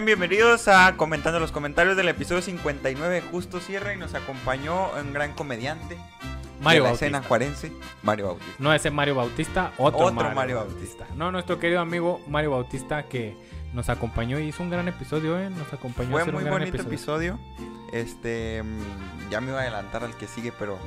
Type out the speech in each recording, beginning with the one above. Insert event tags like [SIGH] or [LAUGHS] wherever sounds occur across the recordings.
bienvenidos a Comentando los comentarios del episodio 59 Justo Sierra y nos acompañó un gran comediante Mario de la escena juarense, Mario Bautista. No, ese Mario Bautista, otro, Mario, Bautista. No, nuestro querido amigo Mario Bautista que nos acompañó y hizo un gran episodio, ¿eh? Nos acompañó Fue muy bonito episodio. Este, mm, ya me iba a adelantar al que sigue, pero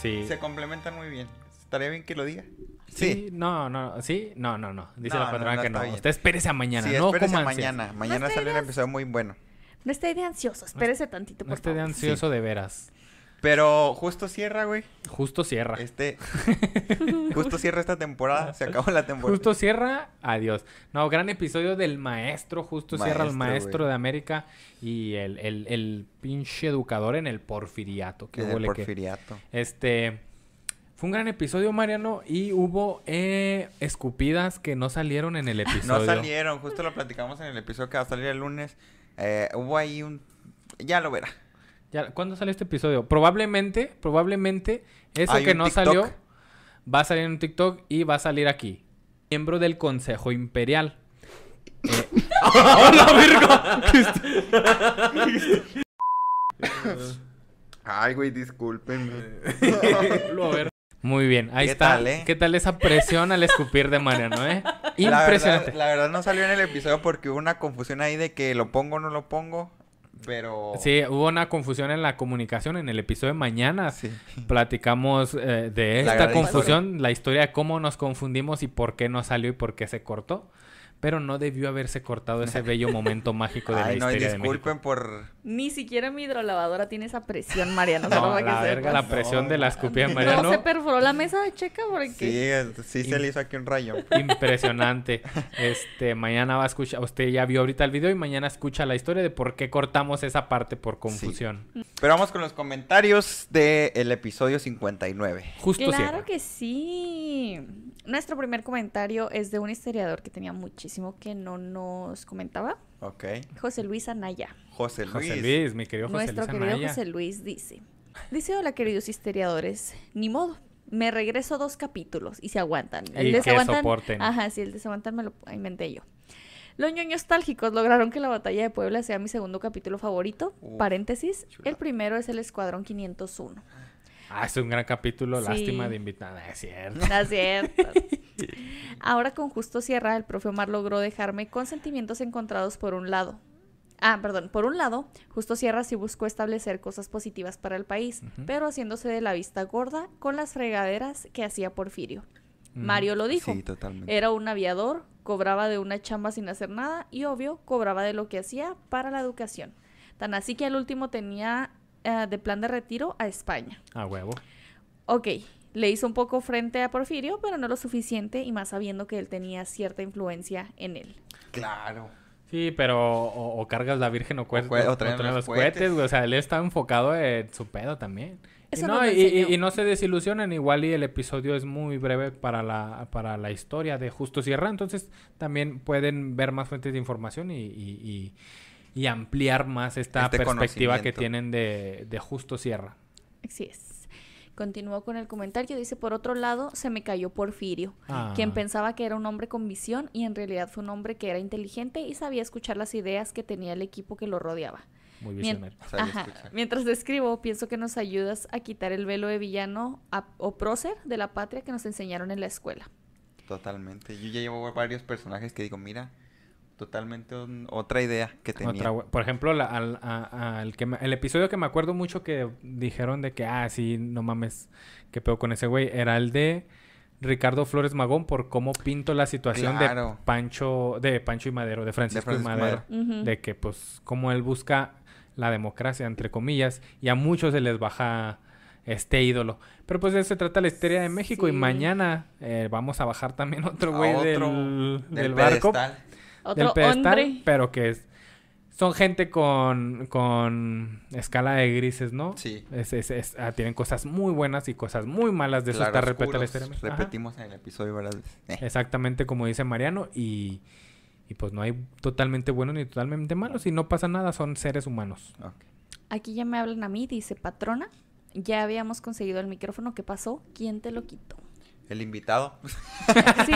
sí. se complementan muy bien. ¿Estaría bien que lo diga? Sí. No, no, sí, no, no, no. Dice la patrona que no. Usted espérese a mañana, no espérese a mañana. Mañana sale un episodio muy bueno. No esté de ansioso, espérese tantito, por No esté de ansioso de veras. Pero justo cierra, güey. Justo cierra. Este. [LAUGHS] justo cierra esta temporada. Se acabó la temporada. Justo cierra, adiós. No, gran episodio del maestro. Justo cierra el maestro de América y el, el, el, pinche educador en el porfiriato. Qué que. el porfiriato. Este. Fue un gran episodio, Mariano, y hubo eh, escupidas que no salieron en el [LAUGHS] episodio. no salieron, justo lo platicamos en el episodio que va a salir el lunes. Eh, hubo ahí un... Ya lo verá. Ya, ¿Cuándo sale este episodio? Probablemente, probablemente, eso que no salió va a salir en un TikTok y va a salir aquí. Miembro del Consejo Imperial. Eh, [LAUGHS] ¡Hola, Virgo! Ay, güey, discúlpenme. [LAUGHS] Lo a ver. Muy bien, ahí está. Tal, eh? ¿Qué tal esa presión al escupir de Mariano, eh? [LAUGHS] Impresionante. La verdad, no salió en el episodio porque hubo una confusión ahí de que lo pongo o no lo pongo, pero... Sí, hubo una confusión en la comunicación. En el episodio de mañana sí. platicamos eh, de esta confusión, ¿eh? la historia de cómo nos confundimos y por qué no salió y por qué se cortó pero no debió haberse cortado ese bello momento [LAUGHS] mágico de la historia no, disculpen por... Ni siquiera mi hidrolavadora tiene esa presión, Mariano. No, la verga, la presión de la escupida, Mariano. No se perforó la mesa de checa porque... Sí, sí se le hizo aquí un rayo. Pues. Impresionante. [LAUGHS] este, mañana va a escuchar... Usted ya vio ahorita el video y mañana escucha la historia de por qué cortamos esa parte por confusión. Pero vamos con los comentarios del episodio 59. Justo Claro que sí. Nuestro primer comentario es de un historiador que tenía muchísimo que no nos comentaba. Ok. José Luis Anaya. José Luis. José Luis, mi querido José Luis Nuestro querido José Luis dice. Dice, hola queridos historiadores, ni modo, me regreso dos capítulos y se aguantan. El y Ajá, sí, el desaguantan me lo inventé yo. Los ñoños nostálgicos lograron que la batalla de Puebla sea mi segundo capítulo favorito. paréntesis, el primero es el Escuadrón 501. Ah, es un gran capítulo, lástima de invitada, es cierto. Es [LAUGHS] cierto. [LAUGHS] Ahora con Justo Sierra, el profe Omar logró dejarme con sentimientos encontrados por un lado. Ah, perdón, por un lado, Justo Sierra sí buscó establecer cosas positivas para el país, pero haciéndose de la vista gorda con las regaderas que hacía Porfirio. Mm, Mario lo dijo. Sí, totalmente. Era un aviador, cobraba de una chamba sin hacer nada y obvio, cobraba de lo que hacía para la educación. Tan así que al último tenía eh, de plan de retiro a España. A huevo. Ok, le hizo un poco frente a Porfirio, pero no lo suficiente y más sabiendo que él tenía cierta influencia en él. Claro. Sí, pero o, cargas la Virgen o, cuetes, o, los cohetes, O sea, él está enfocado en su pedo también. no, y, no se desilusionen, igual y el episodio es muy breve para la, para la historia de Justo Sierra, entonces también pueden ver más fuentes de información y, y ampliar más esta este perspectiva que tienen de, Justo Sierra. Así es. Continuó con el comentario, dice, por otro lado, se me cayó Porfirio, ah. quien pensaba que era un hombre con visión y en realidad fue un hombre que era inteligente y sabía escuchar las ideas que tenía el equipo que lo rodeaba. Muy bien, Mientras describo, pienso que nos ayudas a quitar el velo de villano o prócer de la patria que nos enseñaron en la escuela. Totalmente. Yo ya llevo varios personajes que digo, mira, totalmente otra idea que tenía. por ejemplo, al, el, que el episodio que me acuerdo mucho que dijeron de que, ah, sí, no mames, Que pedo con ese güey, era el de Ricardo Flores Magón por cómo pinto la situación de Pancho, de Pancho y Madero, de Francisco, y Madero, de que, pues, cómo él busca la democracia, entre comillas, y a muchos se les baja este ídolo. Pero pues de eso se trata la historia de México y mañana eh, vamos a bajar también otro güey del, barco del pero que es, son gente con, con escala de grises, ¿no? Sí. Ah, tienen cosas muy buenas y cosas muy malas de eso está Repetimos en el episodio varias veces. Eh. Exactamente como dice Mariano y, y pues no hay totalmente buenos ni totalmente malos y no pasa nada, son seres humanos. Aquí ya me hablan a mí, dice patrona. Ya habíamos conseguido el micrófono, ¿qué pasó? ¿Quién te lo quitó? El invitado. Sí,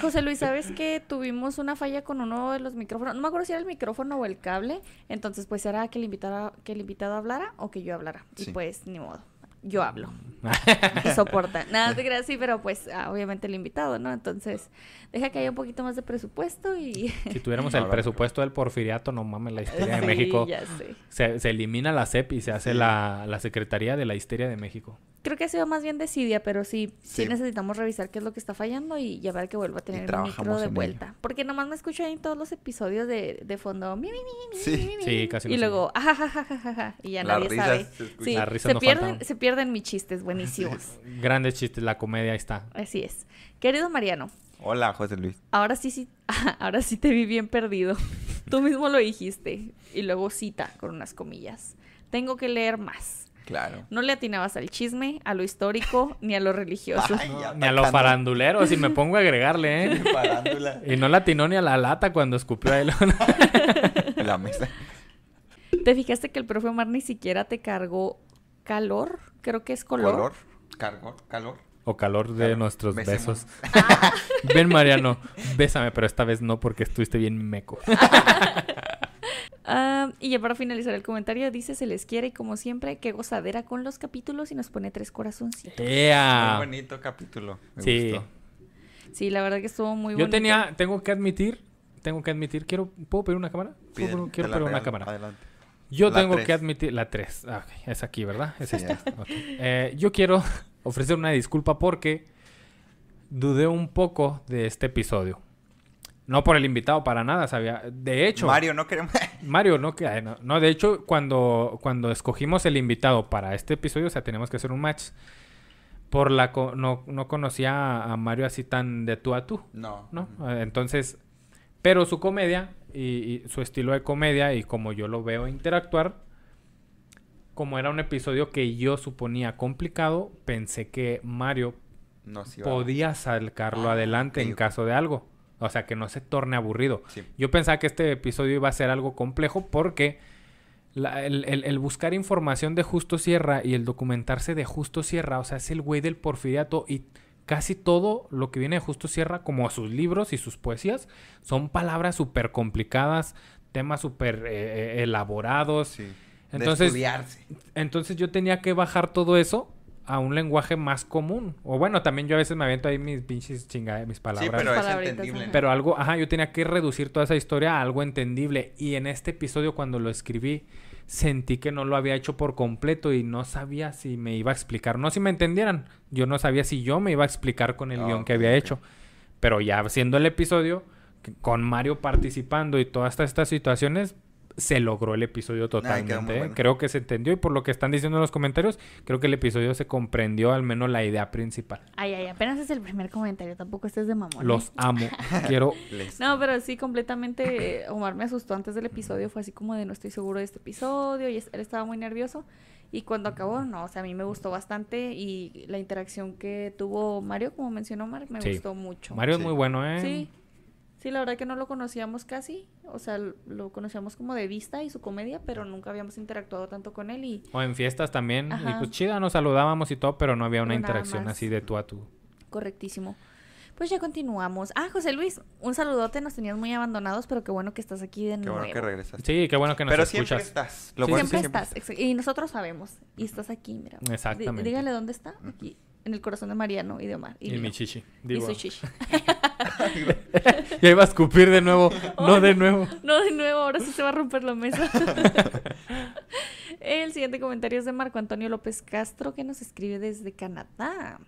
José Luis, ¿sabes que tuvimos una falla con uno de los micrófonos? No me acuerdo si era el micrófono o el cable. Entonces, pues era que el, invitado, que el invitado hablara o que yo hablara. Y pues, ni modo yo hablo. [LAUGHS] soporta. Nada, te creas, sí, pero pues ah, obviamente el invitado, ¿no? Entonces, deja que haya un poquito más de presupuesto y... [LAUGHS] si tuviéramos [LAUGHS] el presupuesto del porfiriato, no mames, la histeria de México. Ya sé. Se, se, elimina la CEP y se hace la, Secretaría de la Histeria de México. Creo que ha sido más bien decidia, pero sí, sí, necesitamos revisar qué es lo que está fallando y ya ver que vuelva a tener el micro de vuelta. Porque nomás me escucho ahí en todos los episodios de, de fondo. Mi, mi, mi, sí. casi. Y luego, ajajajajaja. Ah, y ya nadie sabe. Se, la risa no se pierden en mis chistes buenísimos. [LAUGHS] Grandes chistes, la comedia está. Así es. Querido Mariano. Hola, José Luis. Ahora sí, sí, [LAUGHS] ahora sí te vi bien perdido. [LAUGHS] Tú mismo lo dijiste. Y luego cita con unas comillas. Tengo que leer más. Claro. No le atinabas al chisme, a lo histórico, ni a lo religioso. ni a lo farandulero, si me pongo a agregarle, ¿eh? Y no le atinó ni a la lata cuando escupió a él. la mesa. ¿Te fijaste que el profe Omar ni siquiera te cargó calor, creo que es color. Color, calor, calor. O calor de nuestros besos. Ah. Ven, Mariano, bésame, pero esta vez no porque estuviste bien meco. Ah, y ya para finalizar el comentario, dice: Se les quiere y como siempre, qué gozadera con los capítulos y nos pone tres corazoncitos. Yeah. bonito capítulo. sí. Sí, la verdad que estuvo muy bueno. Yo tenía, tengo que admitir, tengo que admitir, quiero, ¿puedo pedir una cámara? quiero pedir una cámara. Adelante. Yo tengo que admitir la 3. Ah, es aquí, ¿verdad? Es esta. Eh, yo quiero [LAUGHS] ofrecer una disculpa porque dudé un poco de este episodio. No por el invitado, para nada, sabía. De hecho... Mario, no queremos... [LAUGHS] Mario, no, que, no, de hecho, cuando, cuando escogimos el invitado para este episodio, o sea, tenemos que hacer un match. Por la... no, no conocía a Mario así tan de tú a tú. No. ¿no? Eh, entonces, pero su comedia y, su estilo de comedia y como yo lo veo interactuar, como era un episodio que yo suponía complicado, pensé que Mario podía sacarlo ah, adelante en caso de algo. O sea, que no se torne aburrido. Yo pensaba que este episodio iba a ser algo complejo porque el, el, buscar información de Justo Sierra y el documentarse de Justo Sierra, o sea, es el güey del porfiriato y casi todo lo que viene de Justo Sierra, como a sus libros y sus poesías, son palabras súper complicadas, temas súper eh, eh, elaborados. Entonces, entonces yo tenía que bajar todo eso a un lenguaje más común. O bueno, también yo a veces me avento ahí mis pinches chingadas, mis palabras. pero Pero algo, ajá, yo tenía que reducir toda esa historia a algo entendible. Y en este episodio, cuando lo escribí, sentí que no lo había hecho por completo y no sabía si me iba a explicar, no si me entendieran, yo no sabía si yo me iba a explicar con el ah, guión que había hecho, pero ya haciendo el episodio, con Mario participando y todas estas situaciones, se logró el episodio ah, totalmente. Creo que se entendió y por lo que están diciendo en los comentarios, creo que el episodio se comprendió al menos la idea principal. Ay, ay, apenas es el primer comentario, tampoco estés de mamón. Los amo, [LAUGHS] quiero... No, pero sí, completamente, eh, Omar me asustó antes del episodio, fue así como de no estoy seguro de este episodio y él estaba muy nervioso. Y cuando acabó, no, o sea, a mí me gustó bastante y la interacción que tuvo Mario, como mencionó Omar, me gustó mucho. Mario es muy bueno, ¿eh? Sí. Sí, la verdad que no lo conocíamos casi, o sea, lo conocíamos como de vista y su comedia, pero nunca habíamos interactuado tanto con él y... O en fiestas también, y pues chida, nos saludábamos y todo, pero no había una interacción así de tú a tú. Correctísimo. Pues ya continuamos. Ah, José Luis, un saludote, nos tenías muy abandonados, pero qué bueno que estás aquí de nuevo. Qué bueno que regresas. Sí, qué bueno que nos pero Siempre estás. sí, siempre, estás. Y nosotros sabemos. Y estás aquí, mira. Exactamente. dígale dónde está. Aquí en el corazón de Mariano y de Omar. Y, mi chichi. Y su ah. chichi. y ahí va a escupir de nuevo. no de nuevo. No de nuevo, ahora sí se va a romper la mesa. [LAUGHS] el siguiente comentario es de Marco Antonio López Castro, que nos escribe desde Canadá.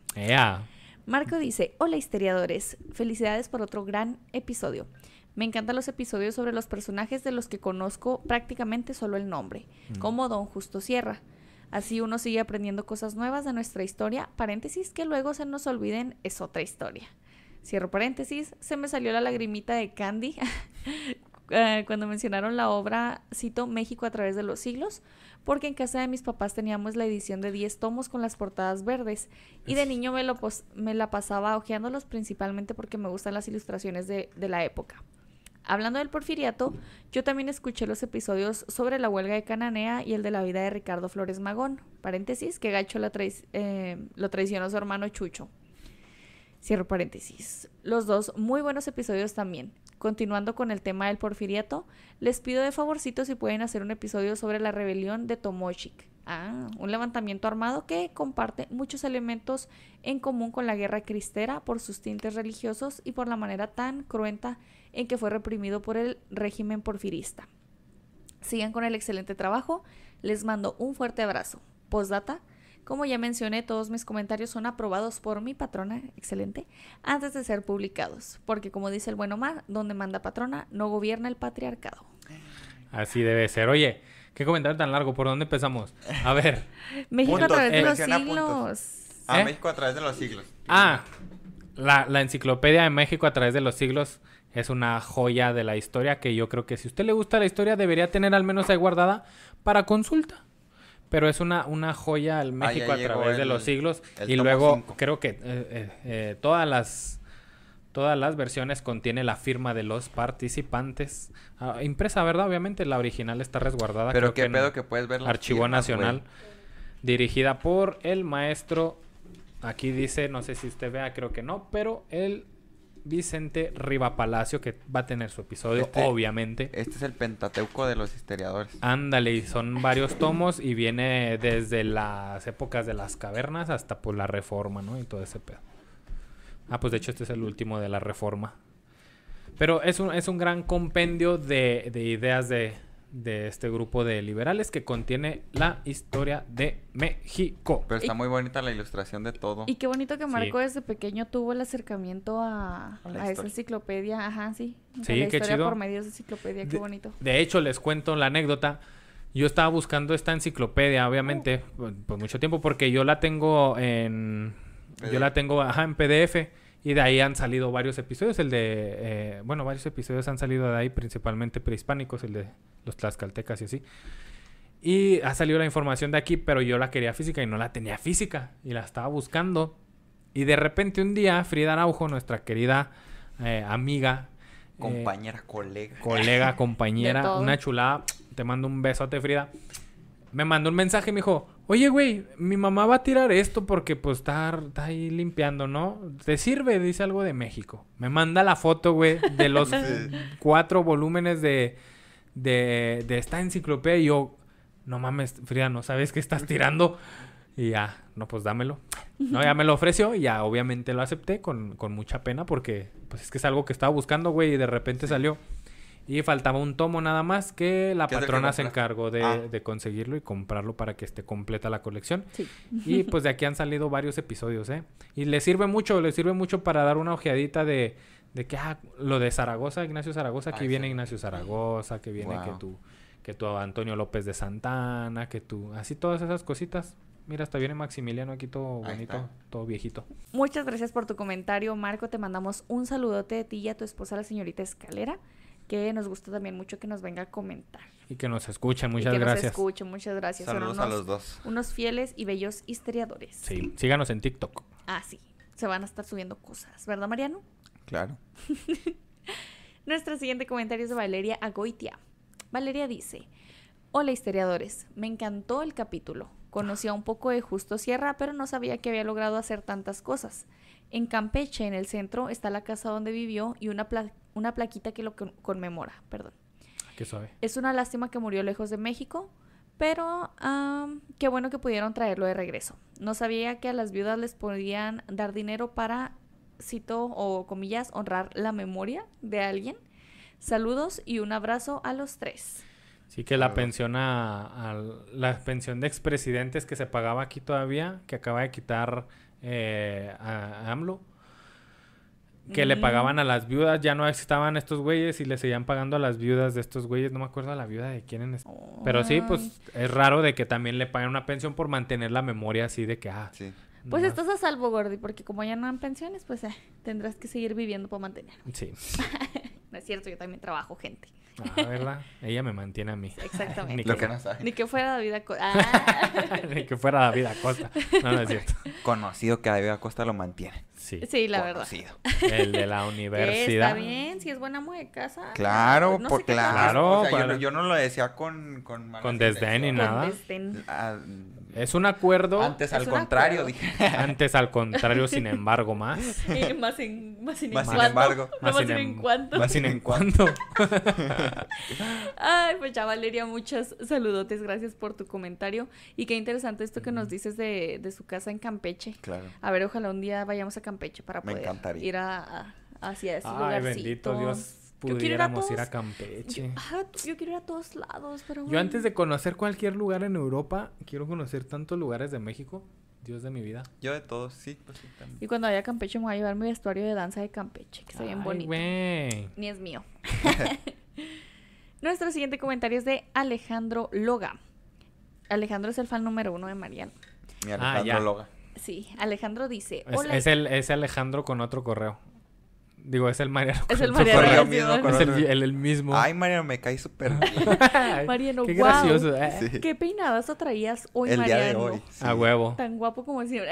Marco dice, hola historiadores, felicidades por otro gran episodio. Me encantan los episodios sobre los personajes de los que conozco prácticamente solo el nombre, mm. como Don Justo Sierra. Así uno sigue aprendiendo cosas nuevas de nuestra historia, paréntesis que luego se nos olviden es otra historia. Cierro paréntesis, se me salió la lagrimita de Candy [LAUGHS] eh, cuando mencionaron la obra, cito México a través de los siglos, porque en casa de mis papás teníamos la edición de 10 tomos con las portadas verdes y de niño me, la pasaba hojeándolos principalmente porque me gustan las ilustraciones de la época. Hablando del porfiriato, yo también escuché los episodios sobre la huelga de Cananea y el de la vida de Ricardo Flores Magón, paréntesis, que Gacho la eh, lo traicionó su hermano Chucho. Cierro paréntesis. Los dos muy buenos episodios también. Continuando con el tema del porfiriato, les pido de favorcito si pueden hacer un episodio sobre la rebelión de Tomochic, Ah, un levantamiento armado que comparte muchos elementos en común con la guerra cristera por sus tintes religiosos y por la manera tan cruenta en que fue reprimido por el régimen porfirista. Sigan con el excelente trabajo, les mando un fuerte abrazo. Postdata, como ya mencioné, todos mis comentarios son aprobados por mi patrona, excelente, antes de ser publicados, porque como dice el bueno Omar, donde manda patrona, no gobierna el patriarcado. Así debe ser. Oye, qué comentario tan largo, ¿por dónde empezamos? A ver. [LAUGHS] ¿Eh? México a través de los siglos. Ah, México a través de los siglos. Ah, la enciclopedia de México a través de los siglos es una joya de la historia que yo creo que si a usted le gusta la historia debería tener al menos ahí guardada para consulta. Pero es una, una joya al ah, México a través de los siglos. Y luego creo que eh, eh, eh, todas las todas las versiones contiene la firma de los participantes. Ah, impresa, ¿verdad? Obviamente la original está resguardada. Pero qué que pedo que puedes ver Archivo Nacional. Dirigida por el maestro. Aquí dice, no sé si usted vea, creo que no, pero el Vicente Rivapalacio que va a tener su episodio, este obviamente. Este es el Pentateuco de los historiadores. Ándale, y son varios tomos y viene desde las épocas de las cavernas hasta por pues, la reforma, ¿no? Y todo ese pedo. Ah, pues de hecho este es el último de la reforma. Pero es un, es un gran compendio de ideas de, de este grupo de liberales que contiene la historia de México. Pero está muy bonita la ilustración de todo. Y qué bonito que Marco desde pequeño tuvo el acercamiento a, esa enciclopedia. Ajá, sí. sí, qué por medio de enciclopedia, qué bonito. De hecho, les cuento la anécdota. Yo estaba buscando esta enciclopedia, obviamente, uh. por, mucho tiempo, porque yo la tengo en... Yo la tengo, ajá, en PDF. Y de ahí han salido varios episodios, el de, eh, bueno, varios episodios han salido de ahí, principalmente prehispánicos, el de los tlaxcaltecas y así. Y ha salido la información de aquí, pero yo la quería física y no la tenía física y la estaba buscando. Y de repente un día Frida Araujo, nuestra querida eh, amiga, compañera, colega, eh, colega, [LAUGHS] compañera, una chulada, te mando un besote Frida, me mandó un mensaje y me dijo, oye, güey, mi mamá va a tirar esto porque pues está, ahí limpiando, ¿no? ¿Te sirve? Dice algo de México. Me manda la foto, güey, de los [LAUGHS] cuatro volúmenes de, de, de esta enciclopedia y yo, no mames, Frida, ¿no sabes qué estás tirando? Y ya, no, pues dámelo. No, ya me lo ofreció y ya obviamente lo acepté con, con mucha pena porque pues es que es algo que estaba buscando, güey, y de repente salió. Y faltaba un tomo nada más que la patrona se encargó ah. de, conseguirlo y comprarlo para que esté completa la colección. Y pues de aquí han salido varios episodios, ¿eh? Y le sirve mucho, le sirve mucho para dar una ojeadita de, de que, ah, lo de Zaragoza, Ignacio Zaragoza, aquí viene Ignacio Zaragoza, que viene que tú, que tú Antonio López de Santana, que tú, así todas esas cositas. Mira, hasta viene Maximiliano aquí todo bonito, todo viejito. Muchas gracias por tu comentario, Marco. Te mandamos un saludote de ti y a tu esposa, la señorita Escalera que nos gusta también mucho que nos venga a comentar. Y que nos escuchen, muchas gracias. Nos escuchen, muchas gracias. Saludos a los dos. Unos fieles y bellos historiadores. Sí, síganos en TikTok. Ah, sí. Se van a estar subiendo cosas, ¿verdad, Mariano? Claro. [LAUGHS] Nuestro siguiente comentario es de Valeria Agoitia. Valeria dice: Hola, historiadores. Me encantó el capítulo. Conocía un poco de Justo Sierra, pero no sabía que había logrado hacer tantas cosas. En Campeche, en el centro, está la casa donde vivió y una, una plaquita que lo conmemora, perdón. Ah, ¿Qué Es una lástima que murió lejos de México, pero qué bueno que pudieron traerlo de regreso. No sabía que a las viudas les podían dar dinero para, cito o comillas, honrar la memoria de alguien. Saludos y un abrazo a los tres. Sí, que la pensión la pensión de expresidentes que se pagaba aquí todavía, que acaba de quitar eh, a AMLO que le mm. pagaban a las viudas, ya no existaban estos güeyes y le seguían pagando a las viudas de estos güeyes, no me acuerdo la viuda de quién Pero sí, pues es raro de que también le paguen una pensión por mantener la memoria así de que, ah, Pues estás a salvo, Gordi porque como ya no dan pensiones, pues eh, tendrás que seguir viviendo para mantener. Sí. [LAUGHS] no es cierto, yo también trabajo, gente. ¿verdad? Ella me mantiene a mí. Exactamente. Ni que, Ni que fuera David Acosta. ni que fuera David Acosta. No, es cierto. Conocido que David Acosta lo mantiene. Sí. Sí, la verdad. El de la universidad. Está bien, si es buena mujer de casa. Claro, pues, por, claro. yo, no lo decía con... Con, con y nada. Con desdén. Ah, es un acuerdo. Antes al contrario, dije. [LAUGHS] Antes al contrario, sin embargo, más. [LAUGHS] más, en, más, sin más, sin embargo. más, sin, en, em- cuanto. Más sin [LAUGHS] en cuanto. Ay, pues ya, Valeria, muchas saludotes. Gracias por tu comentario. Y qué interesante esto que nos dices de, de su casa en Campeche. Claro. A ver, ojalá un día vayamos a Campeche para poder ir a, hacia ese Ay, bendito Dios pudiéramos ir a, Campeche. Yo, quiero ir a todos lados, pero... Bueno. Yo antes de conocer cualquier lugar en Europa, quiero conocer tantos lugares de México. Dios de mi vida. Yo de todos, sí, pues Y cuando vaya a Campeche me voy a llevar mi vestuario de danza de Campeche, que está bien bonito. Ni es mío. [LAUGHS] [LAUGHS] Nuestro siguiente comentario es de Alejandro Loga. Alejandro es el fan número uno de Mariano. Mi ah, Alejandro Loga. Sí, Alejandro dice. Hola. es, es Alejandro con otro correo. Digo, es el Mariano. Es el Mariano. es el, mismo. Ay, Mariano, me caí súper [LAUGHS] Mariano, Qué gracioso. ¿eh? Qué peinadas traías hoy, Mariano. Día de hoy. A huevo. Tan guapo como siempre.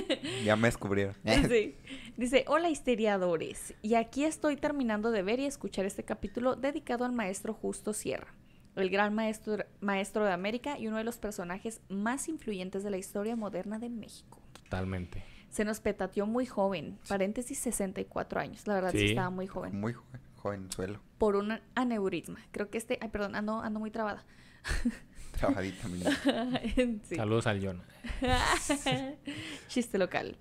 [LAUGHS] ya me descubrieron. sí. Dice, hola histeriadores. Y aquí estoy terminando de ver y escuchar este capítulo dedicado al maestro Justo Sierra el gran maestro, maestro de América y uno de los personajes más influyentes de la historia moderna de México. Totalmente. Se nos petateó muy joven, paréntesis 64 años, la verdad sí, estaba muy joven. Muy joven, suelo. Por un aneurisma. Creo que este, ay, perdón, ando, muy trabada. [LAUGHS] Trabadita, [LAUGHS] sí. Saludos al John. [LAUGHS] Chiste local.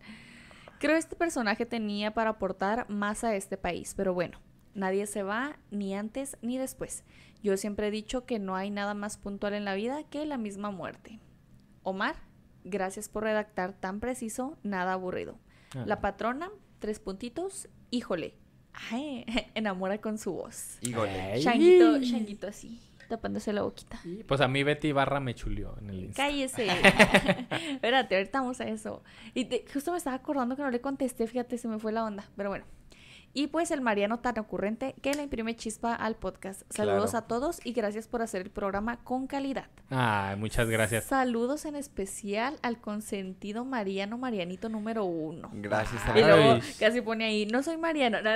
Creo este personaje tenía para aportar más a este país, pero bueno, nadie se va ni antes ni después. Yo siempre he dicho que no hay nada más puntual en la vida que la misma muerte. Omar Gracias por redactar tan preciso, nada aburrido. La patrona, tres puntitos, híjole. Ay, [LAUGHS] enamora con su voz. Híjole. Changuito, changuito así tapándose la boquita. pues a mí Betty Barra me chulió en el Insta. Cállese. [LAUGHS] [LAUGHS] Espérate, ahorita vamos a eso. Y justo me estaba acordando que no le contesté, fíjate, se me fue la onda. Pero bueno, y pues el Mariano tan ocurrente que le imprime chispa al podcast. Saludos a todos y gracias por hacer el programa con calidad. Ah, muchas gracias. Saludos en especial al consentido Mariano Marianito número uno. Gracias Y casi pone ahí, no soy Mariano. [LAUGHS]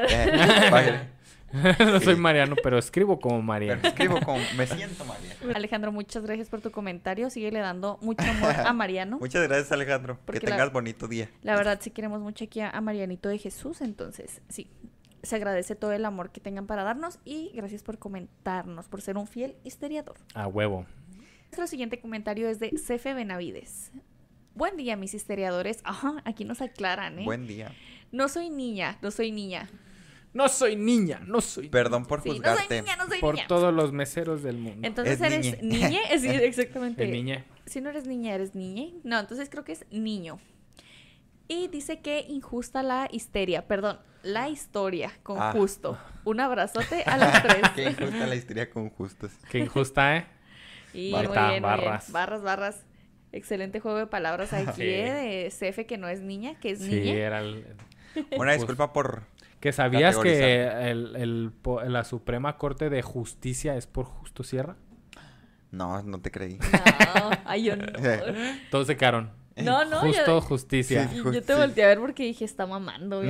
Eh, [LAUGHS] no soy Mariano, pero escribo como Mariano. escribo como, me siento Mariano. Alejandro, muchas gracias por tu comentario. sigue le dando mucho amor a Mariano. [LAUGHS] Muchas gracias, Alejandro. que tengas bonito día. La verdad, sí queremos mucho aquí a, a Marianito de Jesús, entonces, sí, se agradece todo el amor que tengan para darnos y gracias por comentarnos, por ser un fiel histeriador. A huevo. Nuestro siguiente comentario es de Cefe Benavides. Buen día, mis histeriadores. Ajá, aquí nos aclaran, ¿eh? Buen día. No soy niña, no soy niña. No soy niña, no soy. Perdón por sí, juzgarte. No soy niña, no soy por todos los meseros del mundo. Entonces eres niña? [LAUGHS] Sí, exactamente. niña. Si no eres niña, eres niña? No, entonces creo que es niño. Y dice que injusta la histeria. Perdón, la historia con ah. Justo. [LAUGHS] Un abrazote a las tres. [LAUGHS] Qué injusta la historia con Justos. Qué injusta, ¿eh? [LAUGHS] Y muy bien, barras. Barras, barras. Excelente juego de palabras aquí ¿eh? de Cefe que no es niña, que es niña. Sí, era Una pues, disculpa por... Que sabías que el, el, la Suprema Corte de Justicia es por Justo Sierra. No, no te creí. No, ay, yo no. Todos se eh, no, no. Justo, justicia. yo te volteé a ver porque dije, está mamando,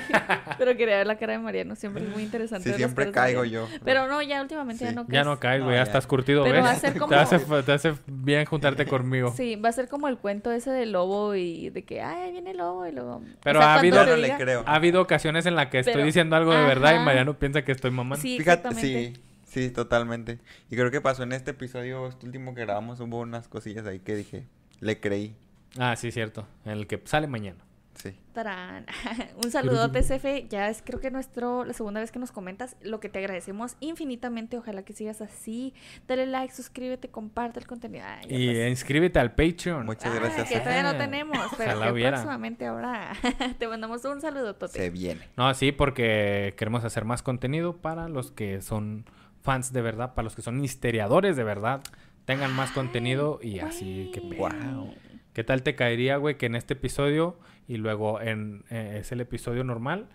[LAUGHS] pero quería ver la cara de Mariano, siempre es muy interesante. siempre caigo yo. Pero no, ya últimamente ya no caigo. Ya no caigo, ya, estás curtido, ¿ves? [LAUGHS] te, hace, bien juntarte conmigo. Sí, va a ser como el cuento ese del lobo y de que, ay, viene el lobo y luego... Pero ha, habido, le creo. ha habido ocasiones en las que estoy diciendo algo de verdad y Mariano piensa que estoy mamando. sí. Sí, totalmente. Y creo que pasó en este episodio, este último que grabamos, hubo unas cosillas ahí que dije, le creí. Ah, sí, cierto. el que sale mañana. Sí. [LAUGHS] Un saludote, Cefe. Ya es creo que nuestro, la segunda vez que nos comentas, lo que te agradecemos infinitamente. Ojalá que sigas así. Dale like, suscríbete, comparte el contenido. y pues. inscríbete al Patreon. Muchas gracias. Que todavía no tenemos, pero que próximamente ahora [LAUGHS] te mandamos un saludotote. Se viene. No, sí, porque queremos hacer más contenido para los que son fans de verdad, para los que son historiadores de verdad. Tengan más contenido y así que... ¡Wow! ¿Qué tal te caería, güey, que en este episodio y luego en eh, es el episodio normal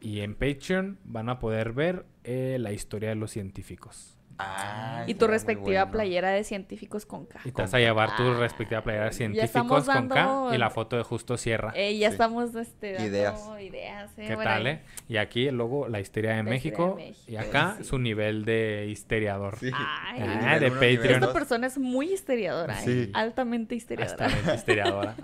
y en Patreon van a poder ver eh, la historia de los científicos? Ah, y tu respectiva playera de científicos con K. Y te vas a llevar tu ah. respectiva playera de científicos con K y la foto de Justo Sierra. Eh, ya estamos este, dando ideas. Eh, ¿Qué tal, eh? Y aquí luego la histeria de, México, Y acá su nivel de histeriador. Ay, ah, de Patreon. Esta persona es muy histeriadora, eh, altamente histeriadora. Altamente histeriadora.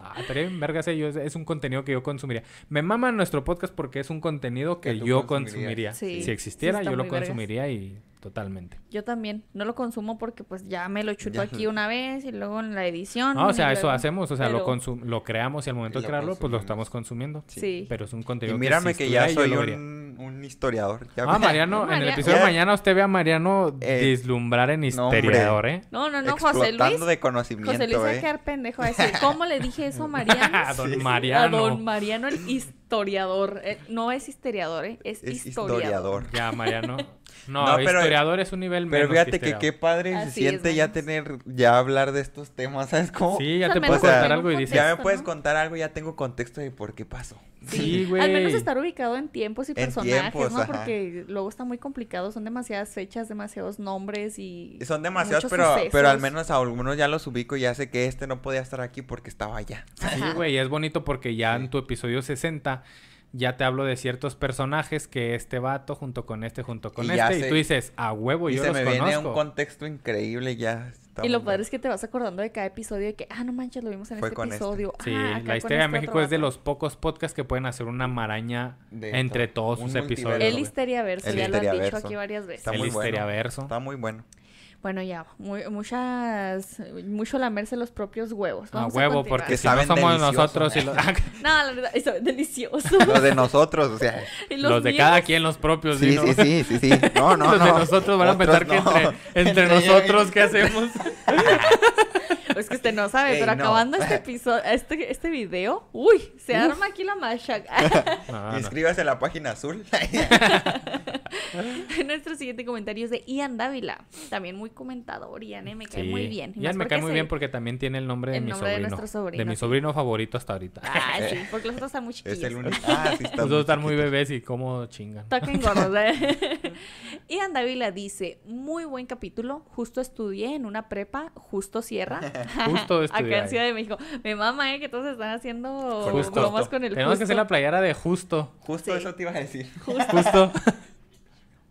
[LAUGHS] es un contenido que yo consumiría. Me mama nuestro podcast porque es un contenido que, yo consumiría. Si existiera, yo lo consumiría y totalmente. Yo también. No lo consumo porque pues ya me lo chuto aquí una vez y luego en la edición. o sea, eso hacemos, o sea, lo lo lo creamos y al momento de crearlo, pues lo estamos consumiendo. Sí. Pero es un contenido. Y mírame que, ya soy un, historiador. ah, Mariano, en el episodio de mañana usted ve a Mariano dislumbrar eh, en historiador, ¿eh? No, no, no, José Luis. de conocimiento. José Luis va a ¿eh? quedar pendejo a decir, ¿cómo le dije eso a [LAUGHS] Mariano? a don Mariano. A don Mariano el historiador historiador. Eh, no es historiador, eh, es, historiador. Ya, Mariano. [LAUGHS] No, pero, historiador es un nivel Pero fíjate que, qué padre se siente ya tener, ya hablar de estos temas, ¿sabes cómo? Sí, ya te puedes contar algo y dices. Ya me puedes contar algo, ya tengo contexto de por qué pasó. Sí, güey. Al menos estar ubicado en tiempos y personajes, ¿no? Porque luego está muy complicado, son demasiadas fechas, demasiados nombres y... Son demasiados, pero, pero al menos a algunos ya los ubico y ya sé que este no podía estar aquí porque estaba allá. Sí, güey, es bonito porque ya en tu episodio 60 ya te hablo de ciertos personajes que este vato junto con este junto con este y tú dices a huevo y yo se me viene un contexto increíble ya y lo padre es que te vas acordando de cada episodio y que ah no manches lo vimos en este, este episodio ah, la historia de este México es de los pocos podcasts que pueden hacer una maraña entre todos un sus episodios el verso. ya lo has dicho aquí varias veces el está muy bueno bueno, ya, muchas, mucho lamerse los propios huevos. no ah, a huevo, porque si no somos nosotros [LAUGHS] [LAUGHS] no, la verdad, es delicioso. [LAUGHS] los de nosotros, o sea. Los, de cada quien, los propios. Sí, sí, sí, sí, No, no, Los de nosotros van a pensar que entre, entre nosotros, ¿qué hacemos? [LAUGHS] Es que usted no sabe, pero acabando este episodio, este, este video, uy, se arma aquí la masha. [LAUGHS] [LAUGHS] Inscríbase en la página azul. Nuestro siguiente comentario es de Ian Dávila, también muy comentador, Ian, eh, me cae muy bien. Ian me cae muy bien porque también tiene el nombre de mi sobrino. De, mi sobrino favorito hasta ahorita. Ah, sí, porque los otros están muy chiquitos. Es el único. Ah, sí, están, muy, están muy bebés y cómo chingan. Toquen gordos, eh. Ian Andavila dice, muy buen capítulo, justo estudié en una prepa, justo cierra. [LAUGHS] [LAUGHS] justo estudié. Acá en Ciudad de México. Me mama, ¿eh? Que todos están haciendo bromas con el Tenemos que hacer la playera de justo. Justo eso te iba a decir. [LAUGHS] Justo.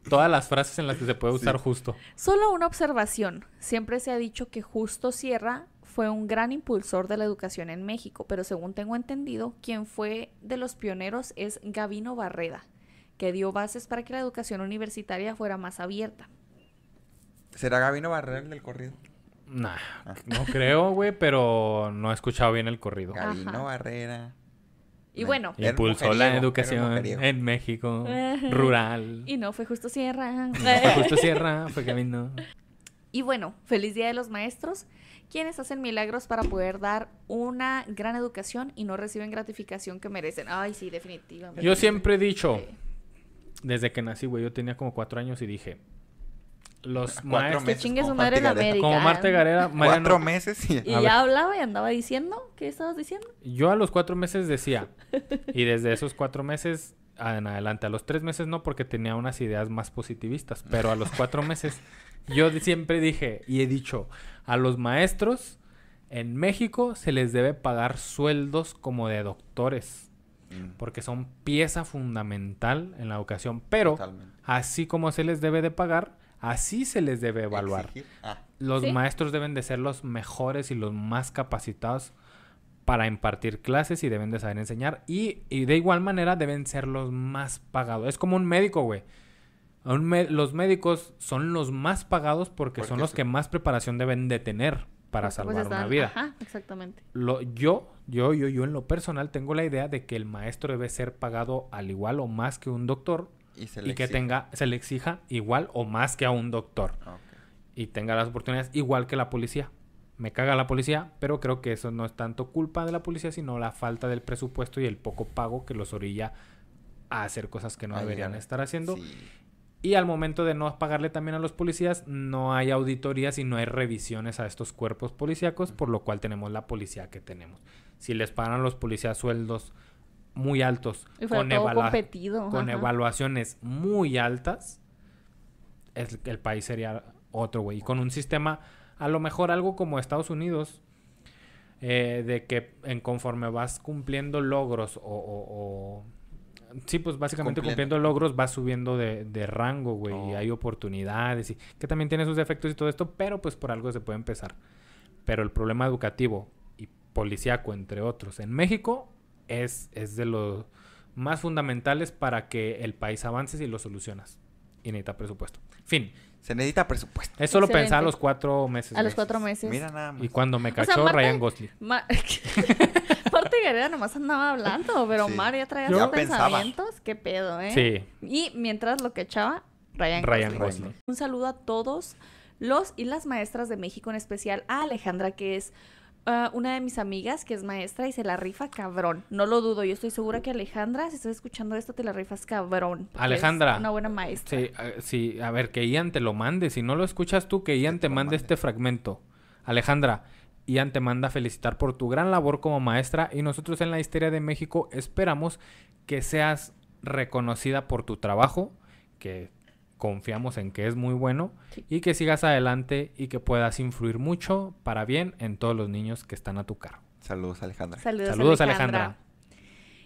Todas las frases en las que se puede usar justo. Solo una observación. Siempre se ha dicho que justo Sierra fue un gran impulsor de la educación en México, pero según tengo entendido, quien fue de los pioneros es Gavino Barreda que dio bases para que la educación universitaria fuera más abierta. ¿Será Gabino Barrera el del corrido? No, ah. no creo, güey, pero no he escuchado bien el corrido. Gabino Barrera. Y bueno, impulsó la educación en México [LAUGHS] rural. Y no fue justo Sierra. [LAUGHS] No fue justo Sierra, fue Gabino. Y bueno, feliz Día de los Maestros, quienes hacen milagros para poder dar una gran educación y no reciben gratificación que merecen. Ay, sí, definitivamente. Yo siempre he dicho, desde que nací, güey. Yo tenía como cuatro años y dije, los maestros. Como Marte Garera. [LAUGHS] Cuatro meses y... y ya hablaba y andaba diciendo. ¿Qué estabas diciendo? Yo a los cuatro meses decía. [LAUGHS] y desde esos cuatro meses en adelante. A los tres meses no, porque tenía unas ideas más positivistas. Pero a los cuatro [LAUGHS] meses yo siempre dije y he dicho: a los maestros en México se les debe pagar sueldos como de doctores porque son pieza fundamental en la educación. Pero así como se les debe de pagar, así se les debe evaluar. Ah. Los maestros deben de ser los mejores y los más capacitados para impartir clases y deben de saber enseñar y, de igual manera deben ser los más pagados. Es como un médico, güey. los médicos son los más pagados porque, son los que más preparación deben de tener para pues, salvar una vida. Ajá, exactamente. Lo, yo yo, yo, yo en lo personal tengo la idea de que el maestro debe ser pagado al igual o más que un doctor y, que tenga, se le exija igual o más que a un doctor. Ah, y tenga las oportunidades igual que la policía. Me caga la policía, pero creo que eso no es tanto culpa de la policía, sino la falta del presupuesto y el poco pago que los orilla a hacer cosas que no deberían estar haciendo. Y al momento de no pagarle también a los policías, no hay auditorías y no hay revisiones a estos cuerpos policíacos, por lo cual tenemos la policía que tenemos. Si les pagan a los policías sueldos muy altos, con, con evaluaciones muy altas, el, país sería otro, güey. Y con un sistema, a lo mejor algo como Estados Unidos, eh, de que en conforme vas cumpliendo logros o Sí, pues básicamente cumpliendo, logros va subiendo de, de rango, güey. Y oh. hay oportunidades. Y, que también tiene sus defectos y todo esto, pero pues por algo se puede empezar. Pero el problema educativo y policíaco, entre otros, en México es, es de los más fundamentales para que el país avance y lo solucionas. Y necesita presupuesto. Fin. Se necesita presupuesto. Eso lo pensaba a los cuatro meses. A los cuatro meses. Mira nada más. Y cuando me cachó Ryan Gosling. [LAUGHS] [LAUGHS] nomás andaba hablando, pero Omar ya traía sus pensamientos. Qué pedo, ¿eh? Sí. Y mientras lo que echaba, Ryan, Ryan Un saludo a todos los y las maestras de México, en especial a Alejandra, que es ah, una de mis amigas que es maestra y se la rifa cabrón. No lo dudo, yo estoy segura que Alejandra, si estás escuchando esto, te la rifas cabrón. Alejandra. una buena maestra. Sí, ah, sí, a ver, que Ian te lo mande. Si no lo escuchas tú, que Ian te, mande este fragmento. Alejandra, Ian te manda felicitar por tu gran labor como maestra y nosotros en la Histeria de México esperamos que seas reconocida por tu trabajo, que confiamos en que es muy bueno y que sigas adelante y que puedas influir mucho para bien en todos los niños que están a tu cargo. Saludos Alejandra. Saludos, Alejandra.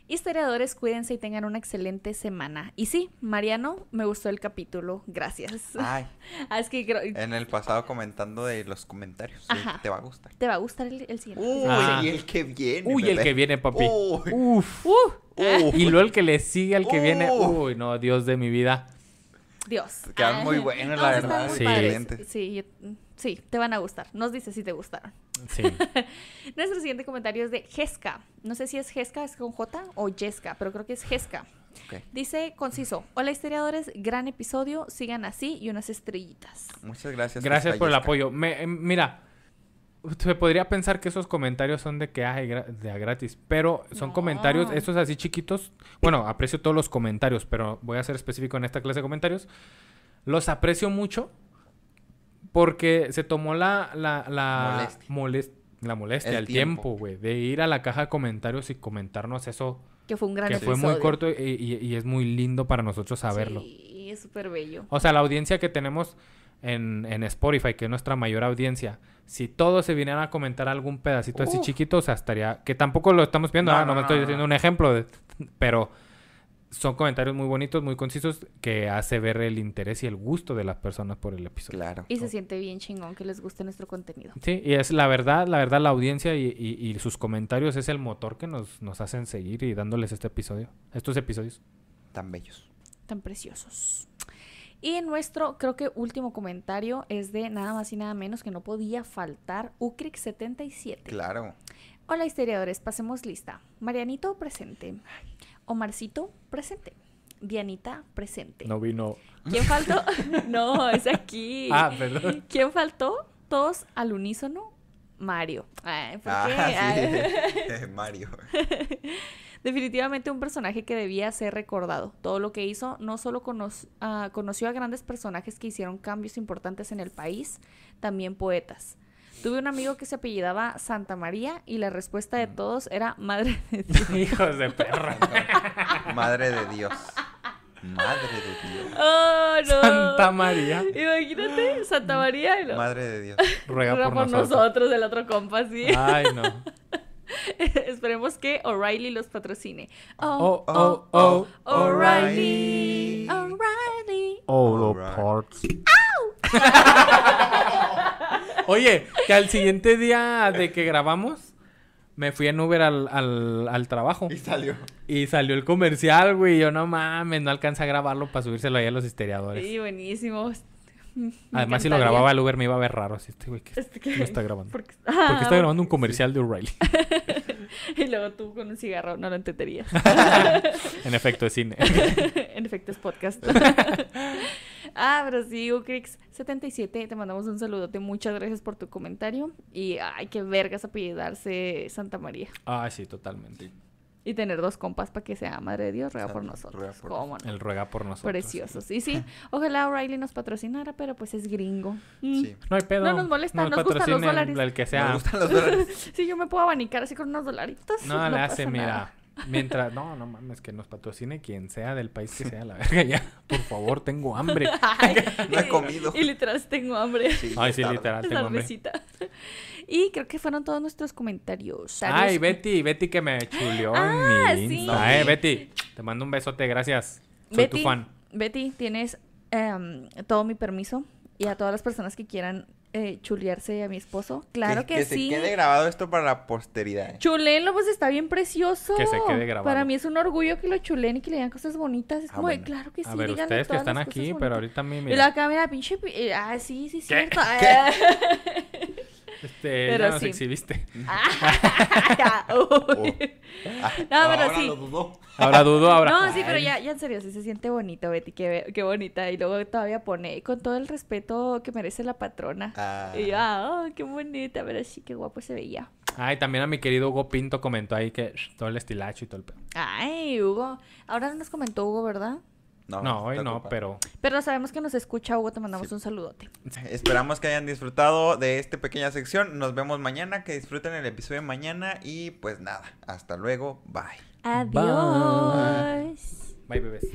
Historiadores, cuídense y tengan una excelente semana. Y sí, Mariano, me gustó el capítulo. Gracias. Ay. [LAUGHS] Ah, es que En el pasado comentando de los comentarios. Ajá. Te va a gustar. Te va a gustar el, siguiente. Uy, ah. el que viene. Uy, el que viene, papi. Uy. Uf. Uh. Y luego el que le sigue al que viene. Uy, no, Dios de mi vida. Dios. Quedan ah. muy buenos, la verdad. Sí. Sí, yo sí, te van a gustar. Nos dice si te gustaron. Sí. [LAUGHS] Nuestro siguiente comentario es de Jesca. No sé si es Jesca es con J o Jesca, pero creo que es Jesca. Dice conciso, hola historiadores, gran episodio, sigan así y unas estrellitas. Muchas gracias. Gracias por el apoyo. Eh, mira, se podría pensar que esos comentarios son de que hay gratis, pero son comentarios, estos así chiquitos. Bueno, aprecio todos los comentarios, pero voy a ser específico en esta clase de comentarios. Los aprecio mucho porque se tomó la, molestia. la molestia, el, tiempo, güey, de ir a la caja de comentarios y comentarnos eso. Que fue un gran Que fue muy corto y, y, es muy lindo para nosotros saberlo. Sí, es súper bello. O sea, la audiencia que tenemos en, Spotify, que es nuestra mayor audiencia, si todos se vinieran a comentar algún pedacito así chiquito, o sea, estaría... Que tampoco lo estamos viendo, no, ah, me estoy haciendo un ejemplo, pero son comentarios muy bonitos, muy concisos, que hace ver el interés y el gusto de las personas por el episodio. Claro. Y se siente bien chingón que les guste nuestro contenido. Sí, y es la verdad, la verdad, la audiencia y, sus comentarios es el motor que nos, nos, hacen seguir y dándoles este episodio, estos episodios. Tan bellos. Tan preciosos. Y nuestro, creo que último comentario es de nada más y nada menos que no podía faltar Ucric77. Claro. Hola historiadores, pasemos lista. Marianito presente. Omarcito, presente. Dianita, presente. No vino. ¿Quién faltó? [LAUGHS] no, es aquí. Ah, perdón. ¿Quién faltó? Todos al unísono. Mario. ah, Sí. [LAUGHS] Mario. [LAUGHS] Definitivamente un personaje que debía ser recordado. Todo lo que hizo no solo ah, conoció a grandes personajes que hicieron cambios importantes en el país, también poetas. Tuve un amigo que se apellidaba Santa María y la respuesta de todos era Madre de Dios. Hijos de perro. Madre de Dios. Madre de Dios. Oh, no. Santa María. Imagínate, Santa María. Y los, Madre de Dios. Ruega, por, nosotros. del el otro compa, sí. Ay, no. Esperemos que O'Reilly los patrocine. Oh, oh, oh, oh O'Reilly. O'Reilly. Oh, Oye, que al siguiente día de que grabamos, me fui en Uber al, al, trabajo. Y salió. Y salió el comercial, güey. Yo no mames, no alcanza a grabarlo para subírselo ahí a los historiadores. Sí, buenísimo. Además, si lo grababa el Uber me iba a ver raro. Así, este güey que este, no está grabando. Porque, está ah. grabando un comercial de O'Reilly. [LAUGHS] y luego tú con un cigarro no lo entenderías. [LAUGHS] en efecto, es cine. [LAUGHS] en efecto, es podcast. Ah, pero sí, Ucrix77, te mandamos un saludote. Muchas gracias por tu comentario. Y ay, qué vergas apellidarse Santa María. Ah, sí, totalmente. Y tener dos compas para que sea madre de Dios, ruega por nosotros. El ruega por nosotros. Preciosos. Y sí, [LAUGHS] ojalá O'Reilly nos patrocinara, pero pues es gringo. Mm. No hay pedo. No nos molesta, nos, gustan los dólares. El, que sea. sí, yo me puedo abanicar así con unos dolaritos. No, no le hace, mira. Mientras, no, no mames, que nos patrocine quien sea del país que sea, la verga, ya, por favor, tengo hambre. [LAUGHS] no he comido. Y, literal, tengo hambre. Ay, sí, literal, tengo hambre. [LAUGHS] Y creo que fueron todos nuestros comentarios. Ay, Betty, Betty que me chuleó ah, en mi ah, eh, sí. Betty, te mando un besote, gracias. Soy tu fan. Betty, tienes em, todo mi permiso y a todas las personas que quieran eh, chulearse a mi esposo. Claro que, sí. Que se quede grabado esto para la posteridad. Eh. Chulenlo, pues está bien precioso. Que se quede grabado. Para mí es un orgullo que lo chulen y que le digan cosas bonitas. Es ah, como, claro que sí. A ver, ustedes que están aquí, pero ahorita a mí. Mira. Y la cámara, pinche. Eh, ah, sí, sí, es cierto. Ah. [LAUGHS] Este, pero ya nos exhibiste. [LAUGHS] [LAUGHS] Oh. ahora pero sí. dudó. Ahora dudó, ahora. No, sí, pero ya, ya en serio, sí se siente bonito, Betty, qué, bonita. Y luego todavía pone, con todo el respeto que merece la patrona. Ah. Y ah, qué bonita, pero sí, qué guapo se veía. Ay, también a mi querido Hugo Pinto comentó ahí que todo el estilacho y todo el pedo. Ay, Hugo. Ahora nos comentó Hugo, ¿verdad? No, hoy no, pero... Pero sabemos que nos escucha, Hugo, te mandamos un saludote. Esperamos que hayan disfrutado de esta pequeña sección. Nos vemos mañana, que disfruten el episodio de mañana y pues nada, hasta luego, bye. Adiós. bye bebés.